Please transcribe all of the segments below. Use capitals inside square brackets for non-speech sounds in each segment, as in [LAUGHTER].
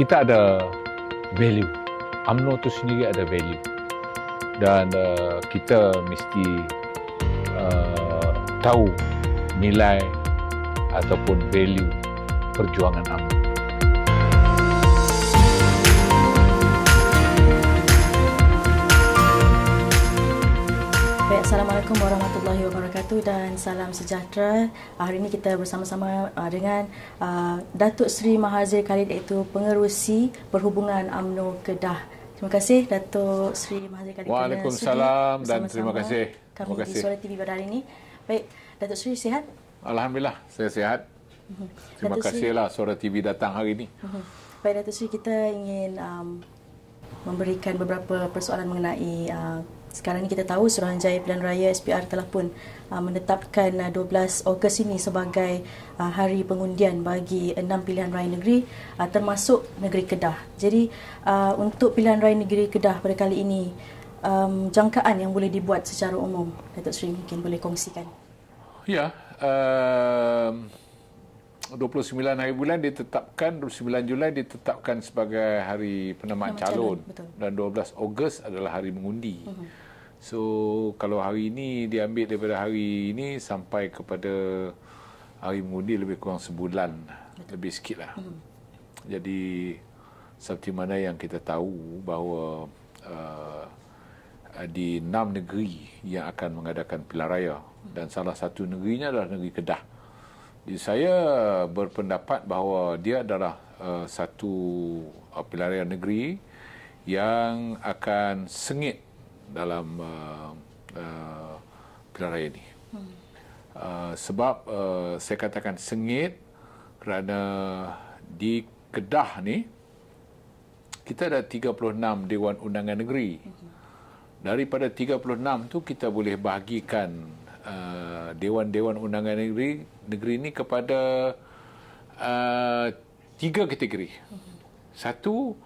kita ada value. UMNO tu sendiri ada value. Dan uh, kita mesti uh, tahu nilai ataupun value perjuangan UMNO. Baik, Assalamualaikum warahmatullahi wabarakatuh dan salam sejahtera. Hari ini kita bersama-sama uh, dengan uh, Datuk Seri Mahazir Khalid iaitu Pengerusi Perhubungan UMNO Kedah. Terima kasih Datuk Seri Mahazir Khalid. Waalaikumsalam dan terima kasih. Kami terima kasih. di Suara TV pada hari ini. Baik, Datuk Seri sihat? Alhamdulillah, saya sihat. Mhm. Terima kasihlah Suara TV datang hari ini. Mhm. Baik, Datuk Seri kita ingin um, memberikan beberapa persoalan mengenai uh, sekarang ni kita tahu Suruhanjaya Pilihan Raya SPR telah pun uh, menetapkan uh, 12 Ogos ini sebagai uh, hari pengundian bagi enam pilihan raya negeri uh, termasuk negeri Kedah. Jadi uh, untuk pilihan raya negeri Kedah pada kali ini um, jangkaan yang boleh dibuat secara umum Datuk Sri mungkin boleh kongsikan. Ya, um... 29 hari bulan ditetapkan 29 Julai ditetapkan sebagai hari penamaan calon, calon. dan 12 Ogos adalah hari mengundi. Uh-huh. So kalau hari ini diambil daripada hari ini sampai kepada hari mengundi lebih kurang sebulan lebih sedikit lah. Hmm. Jadi seperti mana yang kita tahu bahawa uh, uh di enam negeri yang akan mengadakan pilihan raya dan salah satu negerinya adalah negeri Kedah. Jadi saya berpendapat bahawa dia adalah uh, satu uh, pilihan raya negeri yang akan sengit dalam uh, uh, pilihan raya ini. Hmm. Uh, sebab uh, saya katakan sengit kerana di Kedah ni kita ada 36 Dewan Undangan Negeri. Hmm. Daripada 36 tu kita boleh bahagikan uh, Dewan-Dewan Undangan Negeri negeri ini kepada uh, tiga kategori. Hmm. Satu,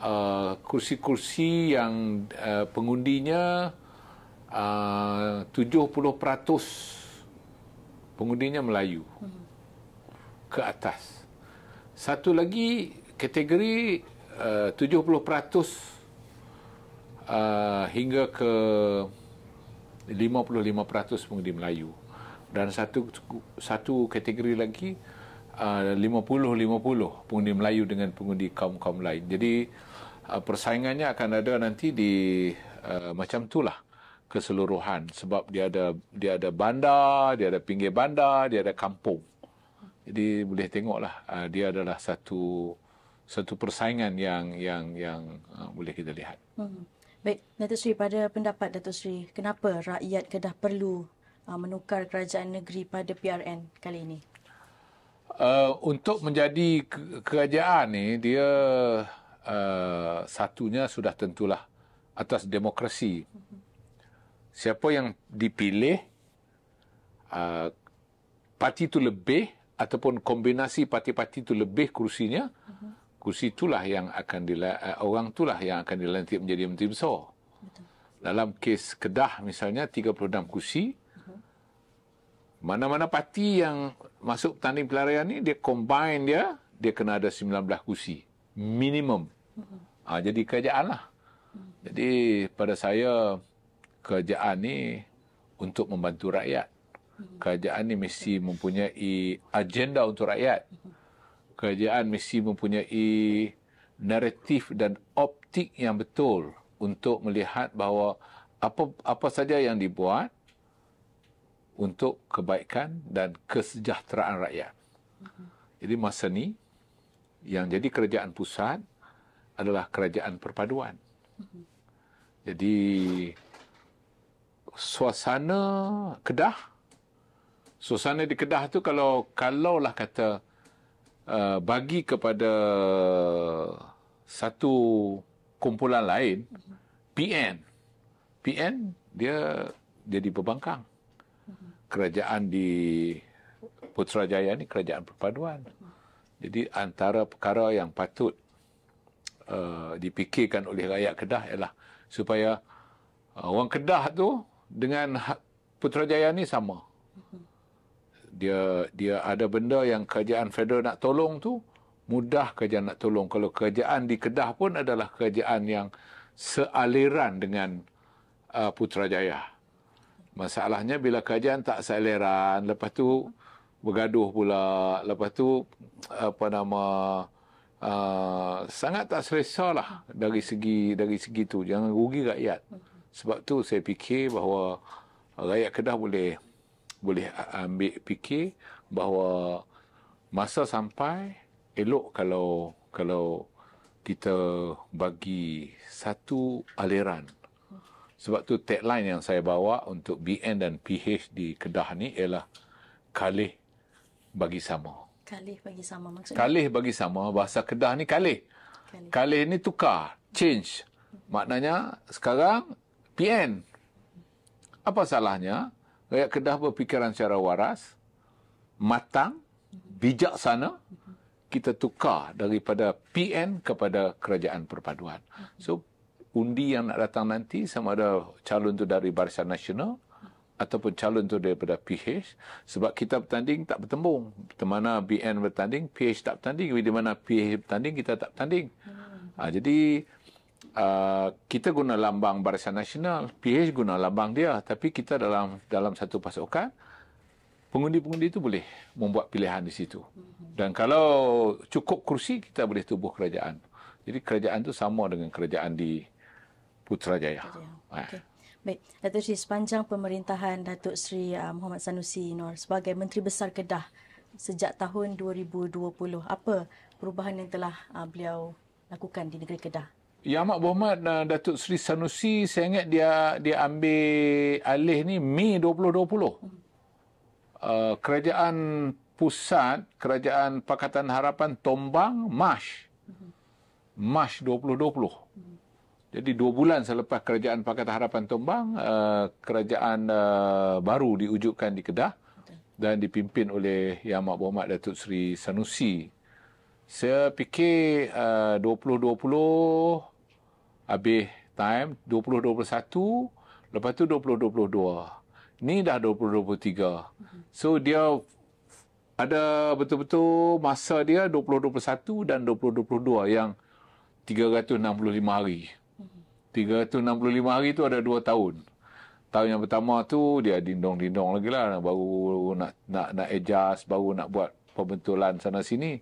uh, kursi-kursi yang uh, pengundinya uh, 70% pengundinya Melayu hmm. ke atas. Satu lagi kategori uh, 70% uh, hingga ke 55% pengundi Melayu dan satu satu kategori lagi uh, 50 50 pengundi Melayu dengan pengundi kaum-kaum lain. Jadi Ah, persaingannya akan ada nanti di uh, macam itulah keseluruhan sebab dia ada dia ada bandar, dia ada pinggir bandar, dia ada kampung. Jadi boleh tengoklah uh, dia adalah satu satu persaingan yang yang yang uh, boleh kita lihat. Hmm. Baik, Datuk Seri pada pendapat Datuk Seri, kenapa rakyat Kedah perlu uh, menukar kerajaan negeri pada PRN kali ini? Uh, untuk menjadi kerajaan ni dia uh, satunya sudah tentulah atas demokrasi. Siapa yang dipilih, uh, parti itu lebih ataupun kombinasi parti-parti itu lebih kursinya, kursi itulah yang akan dila- eh, orang itulah yang akan dilantik menjadi menteri besar. Dalam kes Kedah misalnya 36 kursi, mana-mana parti yang masuk tanding pelarian ini dia combine dia dia kena ada 19 kursi minimum Ha, jadi kerjaan lah. Jadi pada saya, kerjaan ni untuk membantu rakyat. Kerjaan ni mesti mempunyai agenda untuk rakyat. Kerjaan mesti mempunyai naratif dan optik yang betul untuk melihat bahawa apa apa saja yang dibuat untuk kebaikan dan kesejahteraan rakyat. Jadi masa ni yang jadi kerajaan pusat adalah kerajaan perpaduan. Jadi suasana Kedah suasana di Kedah tu kalau kalaulah kata uh, bagi kepada satu kumpulan lain PN PN dia jadi pembangkang. Kerajaan di Putrajaya ni kerajaan perpaduan. Jadi antara perkara yang patut uh, dipikirkan oleh rakyat Kedah ialah supaya uh, orang Kedah tu dengan ha, Putrajaya ni sama. Dia dia ada benda yang kerajaan federal nak tolong tu mudah kerajaan nak tolong. Kalau kerajaan di Kedah pun adalah kerajaan yang sealiran dengan uh, Putrajaya. Masalahnya bila kerajaan tak sealiran, lepas tu bergaduh pula, lepas tu apa nama Uh, sangat tak selesa lah dari segi dari segi tu jangan rugi rakyat sebab tu saya fikir bahawa rakyat kedah boleh boleh ambil fikir bahawa masa sampai elok kalau kalau kita bagi satu aliran sebab tu tagline yang saya bawa untuk BN dan PH di Kedah ni ialah kali bagi sama Kalih bagi sama maksudnya? Kalih bagi sama. Bahasa Kedah ni kalih. Kalih, kalih ni tukar. Change. Maknanya sekarang PN. Apa salahnya? Rakyat Kedah berfikiran secara waras. Matang. Bijaksana. Kita tukar daripada PN kepada kerajaan perpaduan. So, undi yang nak datang nanti sama ada calon tu dari Barisan Nasional ataupun calon tu daripada PH sebab kita bertanding tak bertembung di mana BN bertanding PH tak bertanding di mana PH bertanding kita tak bertanding hmm. ha, jadi uh, kita guna lambang Barisan Nasional PH guna lambang dia tapi kita dalam dalam satu pasukan pengundi-pengundi itu boleh membuat pilihan di situ hmm. dan kalau cukup kursi kita boleh tubuh kerajaan jadi kerajaan tu sama dengan kerajaan di Putrajaya. Ah. Okay. Ha. Baik, Datuk Sri sepanjang pemerintahan Datuk Sri uh, Muhammad Sanusi Nur sebagai Menteri Besar Kedah sejak tahun 2020, apa perubahan yang telah uh, beliau lakukan di negeri Kedah? Ya amat berhormat uh, Datuk Sri Sanusi, saya ingat dia dia ambil alih ni Mei 2020. Hmm. kerajaan pusat, kerajaan Pakatan Harapan tombang MAS. Hmm. MAS 2020. Jadi dua bulan selepas kerajaan Pakatan Harapan tumbang, uh, kerajaan uh, baru diwujudkan di Kedah dan dipimpin oleh Yang Amat Berhormat Datuk Seri Sanusi. Saya fikir uh, 2020 habis time, 2021, lepas tu 2022. Ini dah 2023. So dia ada betul-betul masa dia 2021 dan 2022 yang 365 hari. 365 hari tu ada 2 tahun. Tahun yang pertama tu dia dindong-dindong lagi lah. Baru nak, nak, nak adjust, baru nak buat pembentulan sana sini.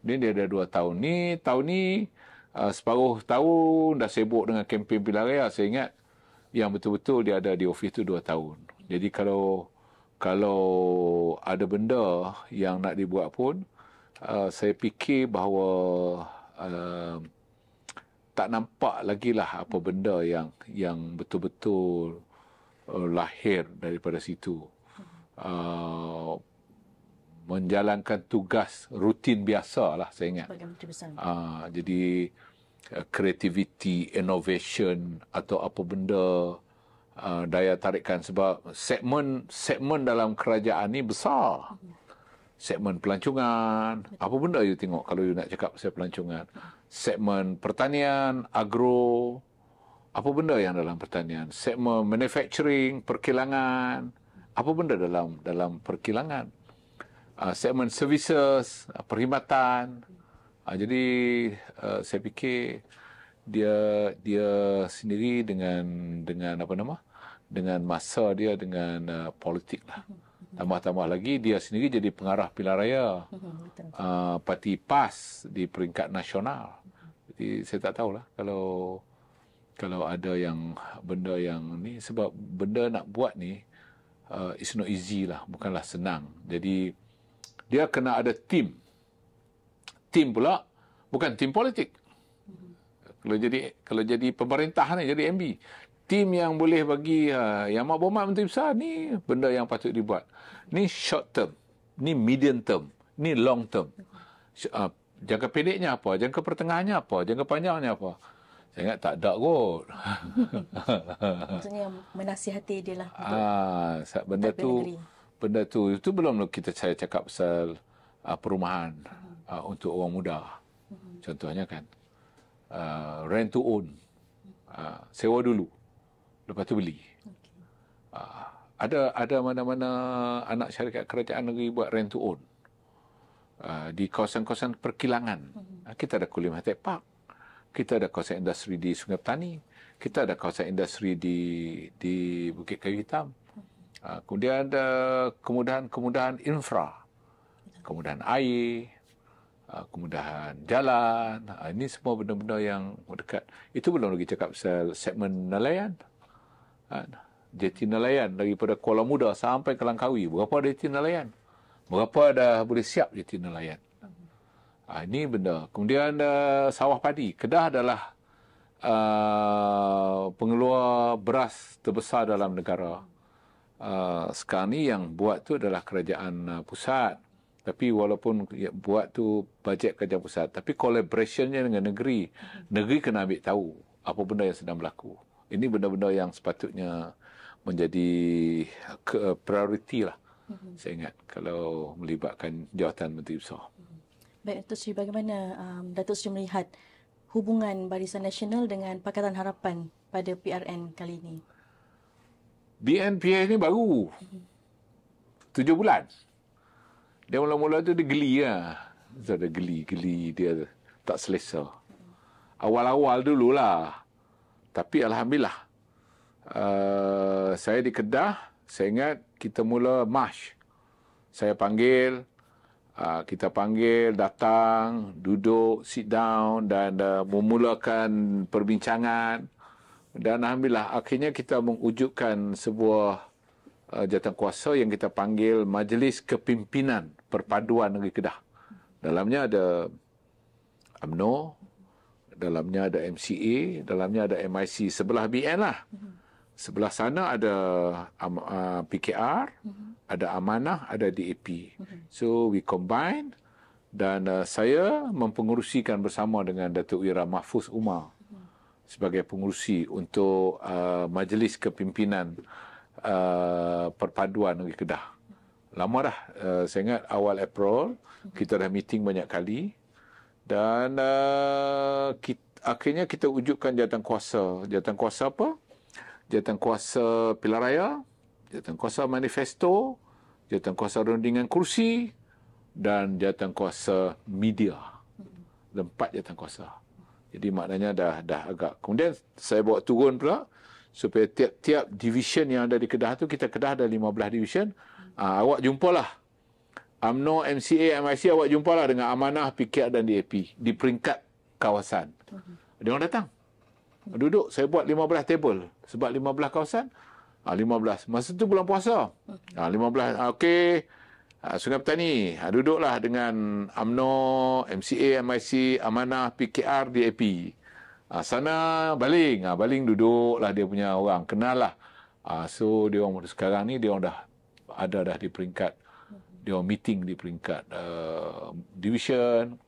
Dia dia ada 2 tahun ni. Tahun ni uh, separuh tahun dah sibuk dengan kempen pilihan raya. Saya ingat yang betul-betul dia ada di office tu 2 tahun. Jadi kalau kalau ada benda yang nak dibuat pun, uh, saya fikir bahawa uh, tak nampak lagi lah apa benda yang yang betul-betul uh, lahir daripada situ uh, menjalankan tugas rutin biasa lah saya ingat uh, jadi kreativiti, uh, innovation atau apa benda Uh, daya tarikan sebab segmen segmen dalam kerajaan ini besar. Hmm. Segmen pelancongan, apa benda you tengok kalau you nak cakap pasal pelancongan. Hmm segmen pertanian, agro, apa benda yang dalam pertanian, segmen manufacturing, perkilangan, apa benda dalam dalam perkilangan, uh, segmen services, uh, perkhidmatan. Uh, jadi uh, saya fikir dia dia sendiri dengan dengan apa nama dengan masa dia dengan uh, politik lah. Tambah-tambah lagi dia sendiri jadi pengarah pilihan raya uh, [LAUGHS] parti PAS di peringkat nasional. Jadi saya tak tahulah kalau kalau ada yang benda yang ni sebab benda nak buat ni uh, it's not easy lah bukanlah senang jadi dia kena ada tim tim pula bukan tim politik kalau jadi kalau jadi pemerintahan ni jadi MB tim yang boleh bagi uh, yang mak bomba menteri besar ni benda yang patut dibuat ni short term ni medium term ni long term uh, jangka pendeknya apa, jangka pertengahannya apa, jangka panjangnya apa. Saya ingat tak ada kot. [LAUGHS] Maksudnya menasihati dia lah. Ah, benda tu, benda tu, itu belum lah kita saya cakap pasal uh, perumahan uh-huh. uh, untuk orang muda. Uh-huh. Contohnya kan, uh, rent to own, uh, sewa dulu, lepas tu beli. Okay. Uh, ada ada mana-mana anak syarikat kerajaan negeri buat rent to own uh, di kawasan-kawasan perkilangan. Uh, kita ada Kulim Hatek Park, kita ada kawasan industri di Sungai Petani, kita ada kawasan industri di di Bukit Kayu Hitam. Uh, kemudian ada kemudahan-kemudahan infra, kemudahan air, uh, kemudahan jalan. Uh, ini semua benda-benda yang dekat. Itu belum lagi cakap pasal segmen nelayan. Uh, jeti nelayan daripada Kuala Muda sampai ke Langkawi. Berapa jeti nelayan? Berapa dah boleh siap jadi nelayan? Ha, ah, ini benda. Kemudian uh, sawah padi. Kedah adalah uh, pengeluar beras terbesar dalam negara. Uh, sekarang ni yang buat tu adalah kerajaan uh, pusat. Tapi walaupun ya, buat tu bajet kerajaan pusat. Tapi collaborationnya dengan negeri. Negeri kena ambil tahu apa benda yang sedang berlaku. Ini benda-benda yang sepatutnya menjadi ke, priority lah hmm saya ingat kalau melibatkan jawatan menteri besar. Mm-hmm. Baik Datuk Seri bagaimana um, Datuk Seri melihat hubungan Barisan Nasional dengan Pakatan Harapan pada PRN kali ini? BNPA ini baru mm-hmm. tujuh bulan. Dia mula-mula tu dia geli ya. Lah. Dia geli, geli. Dia tak selesa. Mm-hmm. Awal-awal dulu lah, Tapi Alhamdulillah. Uh, saya di Kedah, saya ingat kita mula march. Saya panggil, ah, kita panggil, datang, duduk, sit down dan ah, memulakan perbincangan. Dan Alhamdulillah, akhirnya kita mengujudkan sebuah uh, jatuh kuasa yang kita panggil Majlis Kepimpinan Perpaduan Negeri Kedah. Dalamnya ada UMNO, dalamnya ada MCA, dalamnya ada MIC, sebelah BN lah. Mhm sebelah sana ada um, uh, PKR, mm-hmm. ada Amanah, ada DAP. Mm-hmm. So we combine dan uh, saya mempengerusikan bersama dengan Datuk Wira Mahfuz Umar mhm. sebagai pengurusi untuk uh, majlis kepimpinan uh, perpaduan Negeri Kedah. Lama dah, uh, saya ingat awal April, mhm. kita dah meeting banyak kali dan uh, kita, akhirnya kita wujudkan jawatan kuasa. Jawatan kuasa apa? jawatan kuasa pilihan raya, jawatan kuasa manifesto, jawatan kuasa rundingan kursi dan jawatan kuasa media. Ada empat jawatan kuasa. Jadi maknanya dah dah agak. Kemudian saya bawa turun pula supaya tiap-tiap division yang ada di Kedah tu kita Kedah ada 15 division. Uh, awak jumpalah Amno, MCA, MIC awak jumpalah dengan Amanah, PKR dan DAP di peringkat kawasan. uh Dia orang datang. Duduk, saya buat 15 table. Sebab 15 kawasan, ha, ah, 15. Masa tu bulan puasa. Ha, ah, 15, ah, okey. Ha, Sungai Petani, duduklah dengan Amno, MCA, MIC, Amanah, PKR, DAP. sana baling. baling duduklah dia punya orang. Kenal lah. so, dia orang sekarang ni, dia orang dah ada dah di peringkat dia orang meeting di peringkat uh, division,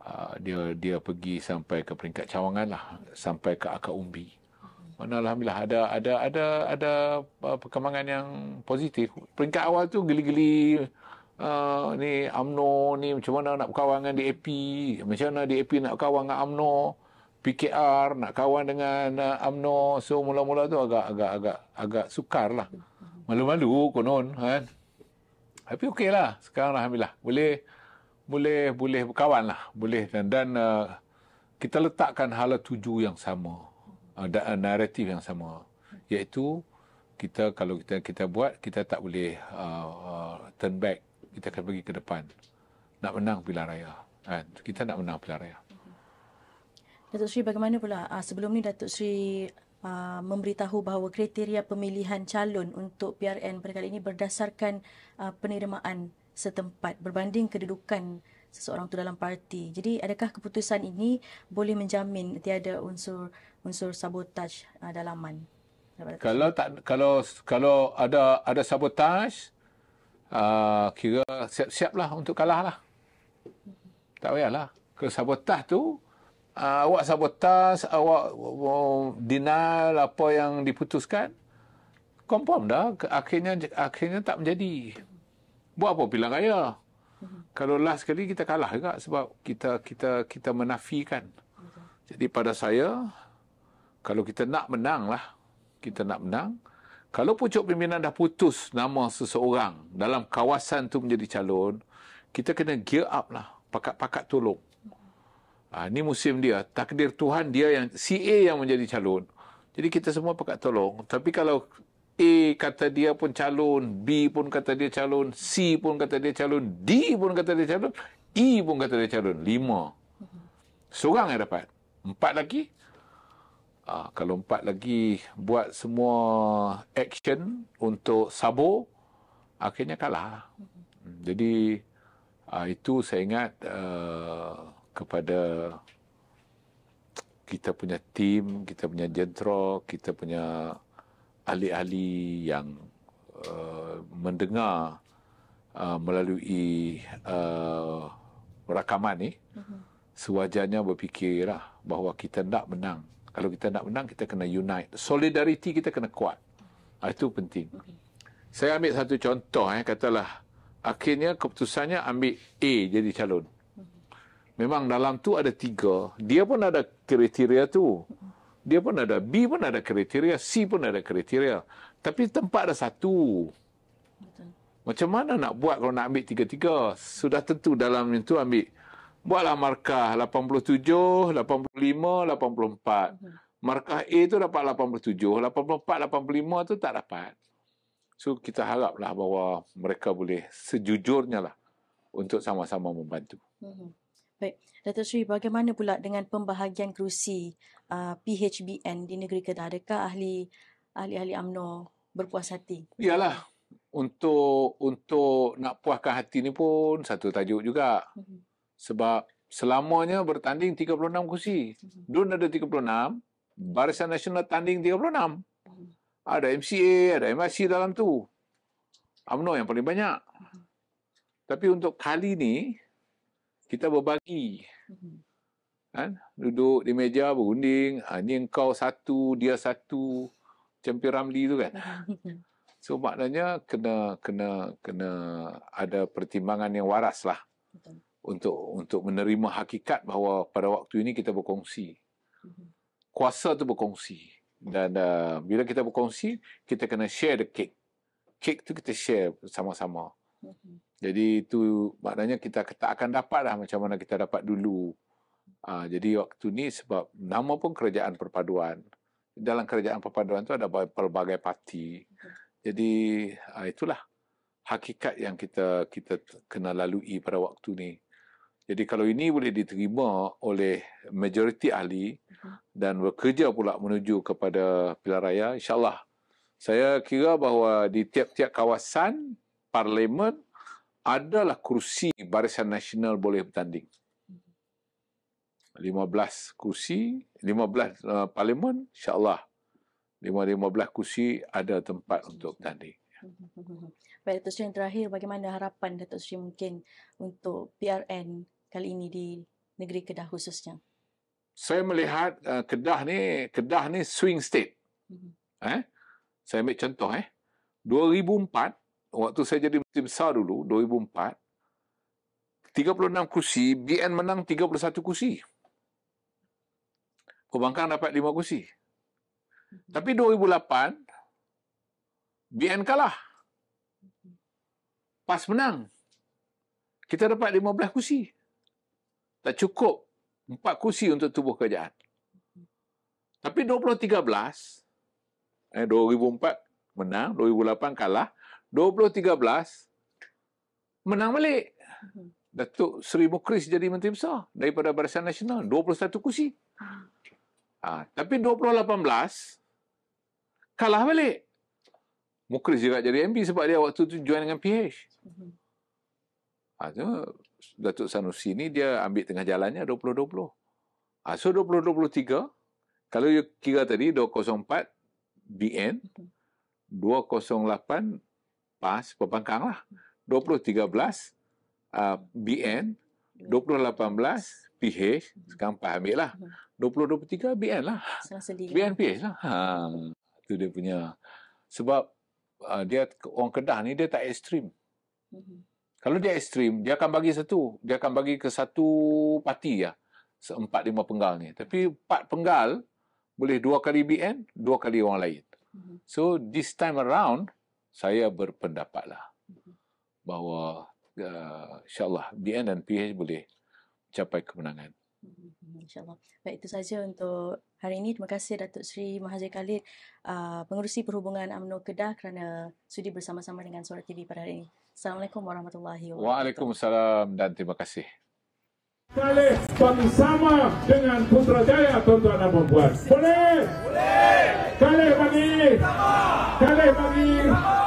Ah, dia dia pergi sampai ke peringkat cawangan lah sampai ke akar umbi mana alhamdulillah ada ada ada ada ah, perkembangan yang positif peringkat awal tu geli-geli uh, ni AMNO ni macam mana nak berkawan dengan DAP macam mana DAP nak berkawan dengan AMNO PKR nak kawan dengan uh, AMNO so mula-mula tu agak agak agak agak sukar lah malu-malu konon kan tapi okey lah sekarang alhamdulillah boleh boleh boleh berkawan lah boleh dan dan uh, kita letakkan hala tuju yang sama ada uh, uh, naratif yang sama iaitu kita kalau kita kita buat kita tak boleh uh, uh, turn back kita akan pergi ke depan nak menang pilihan raya kan kita nak menang pilihan raya Datuk Sri bagaimana pula uh, sebelum ni Datuk Sri Uh, memberitahu bahawa kriteria pemilihan calon untuk PRN pada kali ini berdasarkan uh, penerimaan setempat berbanding kedudukan seseorang tu dalam parti. Jadi adakah keputusan ini boleh menjamin tiada unsur unsur sabotaj uh, dalaman? Kalau tak kalau kalau ada ada sabotaj uh, kira siap-siaplah untuk kalah lah. Tak payahlah. Kalau sabotaj tu uh, awak sabotaj, awak uh, denial apa yang diputuskan, confirm dah akhirnya akhirnya tak menjadi buat apa bilang kaya mhm. kalau last kali kita kalah juga sebab kita kita kita menafikan. Jadi pada saya kalau kita nak menang lah kita nak menang. Kalau pucuk pimpinan dah putus nama seseorang dalam kawasan tu menjadi calon, kita kena gear up lah. Pakat-pakat tolong. Ha, mhm. ah, ini musim dia. Takdir Tuhan dia yang CA yang menjadi calon. Jadi kita semua pakat tolong. Tapi kalau A kata dia pun calon, B pun kata dia calon, C pun kata dia calon, D pun kata dia calon, E pun kata dia calon. Lima. Seorang yang dapat. Empat lagi. Uh, kalau empat lagi buat semua action untuk sabo, akhirnya kalah. Hmm, jadi uh, itu saya ingat uh, kepada kita punya tim, kita punya jentro, kita punya ahli-ahli yang uh, mendengar uh, melalui uh, rakaman ni uh-huh. sewajarnya berfikirlah bahawa kita nak menang kalau kita nak menang kita kena unite solidariti kita kena kuat uh, itu penting okay. saya ambil satu contoh eh katalah akhirnya keputusannya ambil A jadi calon mhm. memang dalam tu ada tiga dia pun ada kriteria tu dia pun ada B pun ada kriteria, C pun ada kriteria. Tapi tempat ada satu. Macam mana nak buat kalau nak ambil tiga-tiga? Sudah tentu dalam itu ambil. Buatlah markah 87, 85, 84. Markah A tu dapat 87, 84, 85 tu tak dapat. So kita haraplah bahawa mereka boleh sejujurnya lah untuk sama-sama membantu. Mm-hmm. Baik, Dato' Sri, bagaimana pula dengan pembahagian kerusi uh, ah, PHBN di negeri Kedah? Adakah ahli, ahli-ahli UMNO berpuas hati? Iyalah, untuk untuk nak puaskan hati ni pun satu tajuk juga. Mhm. Sebab selamanya bertanding 36 kerusi mhm. DUN ada 36, mhm. Barisan Nasional tanding 36. Ada MCA, ada MRC dalam tu. UMNO yang paling banyak. Tapi untuk kali ni, kita berbagi. Ha? Duduk di meja berunding, ha, ni engkau satu, dia satu, macam Piramli tu kan. Mm-hmm. [LAUGHS] So maknanya kena kena kena ada pertimbangan yang waras lah untuk untuk menerima hakikat bahawa pada waktu ini kita berkongsi mm-hmm. kuasa tu berkongsi dan uh, bila kita berkongsi kita kena share the cake cake tu kita share sama-sama jadi itu maknanya kita tak akan dapat lah macam mana kita dapat dulu. Ah, jadi waktu ni sebab nama pun kerajaan perpaduan. Dalam kerajaan perpaduan tu ada pelbagai parti. Jadi ah, itulah hakikat yang kita kita kena lalui pada waktu ni. Jadi kalau ini boleh diterima oleh majoriti ahli mhm. dan bekerja pula menuju kepada pilihan raya, insyaAllah saya kira bahawa di tiap-tiap kawasan parlimen, adalah kursi Barisan Nasional boleh bertanding. 15 kursi, 15 uh, parlimen, insyaAllah. 15 kursi ada tempat untuk bertanding. Baik, Datuk Seri yang terakhir, bagaimana harapan Datuk Seri mungkin untuk PRN kali ini di negeri Kedah khususnya? Saya melihat uh, Kedah ni Kedah ni swing state. Mhm. Eh? Saya ambil contoh eh. 2004 waktu saya jadi Menteri Besar dulu, 2004, 36 kursi, BN menang 31 kursi. Pembangkang dapat 5 kursi. Mm-hmm. Tapi 2008, BN kalah. Mm-hmm. PAS menang. Kita dapat 15 kursi. Tak cukup 4 kursi untuk tubuh kerajaan. Mm-hmm. Tapi 2013, eh, 2004 menang, 2008 kalah, 2013 menang balik. Hmm. Datuk Seri Mukris jadi Menteri Besar daripada Barisan Nasional 21 kursi. Ah. Ha, tapi 2018 kalah balik. Mukris juga jadi MP sebab dia waktu tu join dengan PH. Hmm. Ha, Datuk Sanusi ini dia ambil tengah jalannya 2020. Ha, so 2023 kalau you kira tadi 204 BN 208 Pas, pembangkang lah. 2013 BN, 2018 PH, sekarang Pak ambil lah. 2023 hmm. BN lah. BN PH lah. Ha, tu dia punya. Sebab uh, dia orang Kedah ni dia tak ekstrim. Hmm. Kalau dia ekstrim, dia akan bagi satu. Dia akan bagi ke satu parti ya. Empat lima penggal ni. Tapi empat penggal boleh dua kali BN, dua kali orang lain. Hmm. So this time around, saya berpendapatlah bahawa uh, insyaallah BN dan PH boleh capai kemenangan mm-hmm. insyaallah baik itu saja untuk hari ini terima kasih Datuk Seri Mahathir Khalid uh, pengerusi perhubungan UMNO Kedah kerana sudi bersama-sama dengan Suara TV pada hari ini assalamualaikum warahmatullahi wabarakatuh waalaikumsalam dan terima kasih kali kami sama dengan Putrajaya tuan-tuan dan puan-puan boleh boleh kali bagi sama kali bagi